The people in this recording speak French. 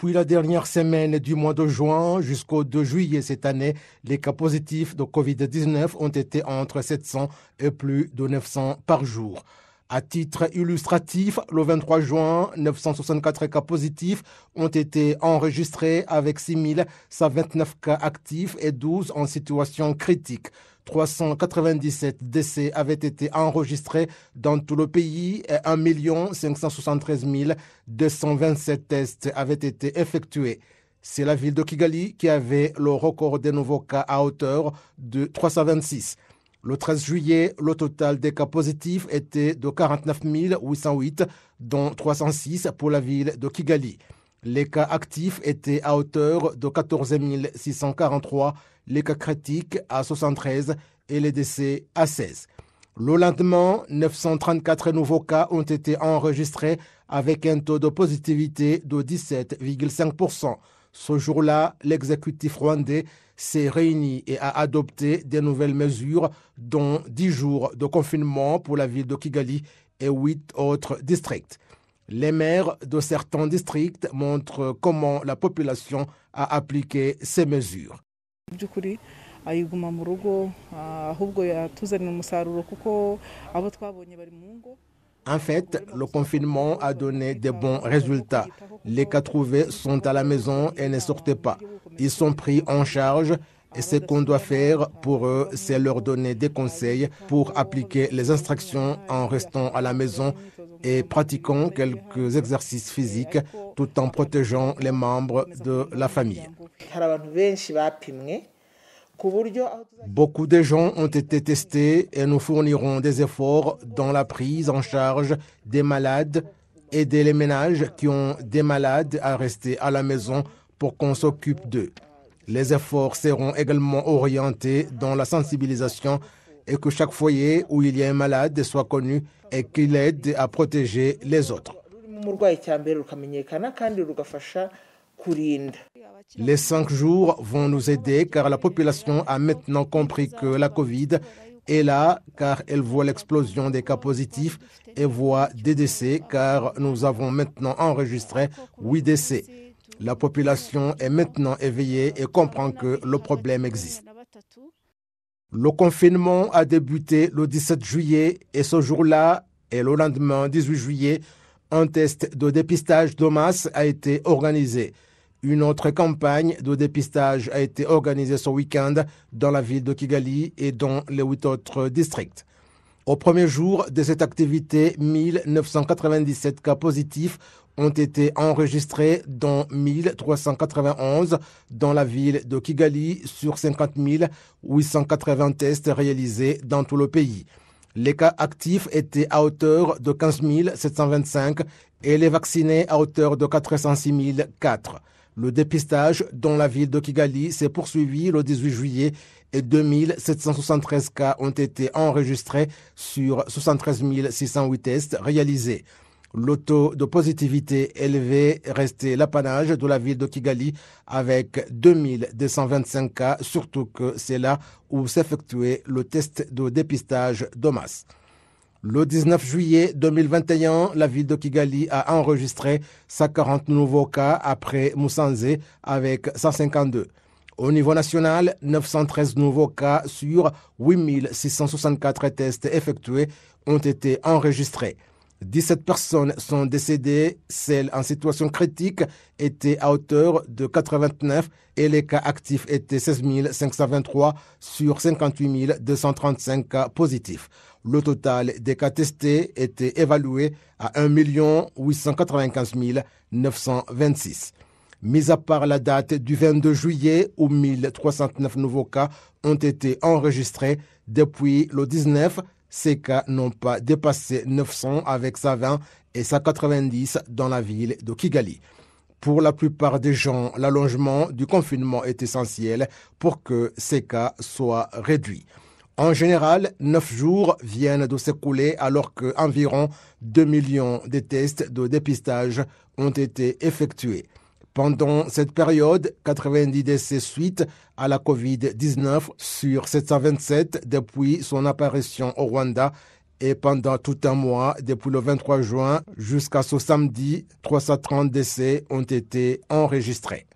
Depuis la dernière semaine du mois de juin jusqu'au 2 juillet cette année, les cas positifs de COVID-19 ont été entre 700 et plus de 900 par jour. À titre illustratif, le 23 juin, 964 cas positifs ont été enregistrés avec 129 cas actifs et 12 en situation critique. 397 décès avaient été enregistrés dans tout le pays et 1 573 227 tests avaient été effectués. C'est la ville de Kigali qui avait le record des nouveaux cas à hauteur de 326. Le 13 juillet, le total des cas positifs était de 49 808, dont 306 pour la ville de Kigali. Les cas actifs étaient à hauteur de 14 643, les cas critiques à 73 et les décès à 16. Le lendemain, 934 nouveaux cas ont été enregistrés avec un taux de positivité de 17,5%. Ce jour-là, l'exécutif rwandais s'est réuni et a adopté des nouvelles mesures, dont 10 jours de confinement pour la ville de Kigali et 8 autres districts. Les maires de certains districts montrent comment la population a appliqué ces mesures. En fait, le confinement a donné des bons résultats. Les cas trouvés sont à la maison et ne sortent pas. Ils sont pris en charge et ce qu'on doit faire pour eux, c'est leur donner des conseils pour appliquer les instructions en restant à la maison et pratiquant quelques exercices physiques tout en protégeant les membres de la famille. Beaucoup de gens ont été testés et nous fournirons des efforts dans la prise en charge des malades, et les ménages qui ont des malades à rester à la maison pour qu'on s'occupe d'eux. Les efforts seront également orientés dans la sensibilisation et que chaque foyer où il y a un malade soit connu et qu'il aide à protéger les autres. Les cinq jours vont nous aider car la population a maintenant compris que la COVID est là car elle voit l'explosion des cas positifs et voit des décès car nous avons maintenant enregistré huit décès. La population est maintenant éveillée et comprend que le problème existe. Le confinement a débuté le 17 juillet et ce jour-là et le lendemain 18 juillet, un test de dépistage de masse a été organisé. Une autre campagne de dépistage a été organisée ce week-end dans la ville de Kigali et dans les huit autres districts. Au premier jour de cette activité, 1997 cas positifs ont été enregistrés, dont 1391 dans la ville de Kigali sur 50 880 tests réalisés dans tout le pays. Les cas actifs étaient à hauteur de 15 725 et les vaccinés à hauteur de 406 004. Le dépistage dans la ville de Kigali s'est poursuivi le 18 juillet et 2773 cas ont été enregistrés sur 73 608 tests réalisés. Le taux de positivité élevé restait l'apanage de la ville de Kigali avec 2225 cas, surtout que c'est là où s'effectuait le test de dépistage de masse. Le 19 juillet 2021, la ville de Kigali a enregistré 140 nouveaux cas après Moussanze avec 152. Au niveau national, 913 nouveaux cas sur 8664 tests effectués ont été enregistrés. 17 personnes sont décédées, celles en situation critique étaient à hauteur de 89 et les cas actifs étaient 16 523 sur 58 235 cas positifs. Le total des cas testés était évalué à 1 895 926. Mis à part la date du 22 juillet où 309 nouveaux cas ont été enregistrés depuis le 19, ces cas n'ont pas dépassé 900 avec 20 et 90 dans la ville de Kigali. Pour la plupart des gens, l'allongement du confinement est essentiel pour que ces cas soient réduits. En général, 9 jours viennent de s'écouler alors qu'environ 2 millions de tests de dépistage ont été effectués. Pendant cette période, 90 décès suite à la COVID-19 sur 727 depuis son apparition au Rwanda et pendant tout un mois, depuis le 23 juin jusqu'à ce samedi, 330 décès ont été enregistrés.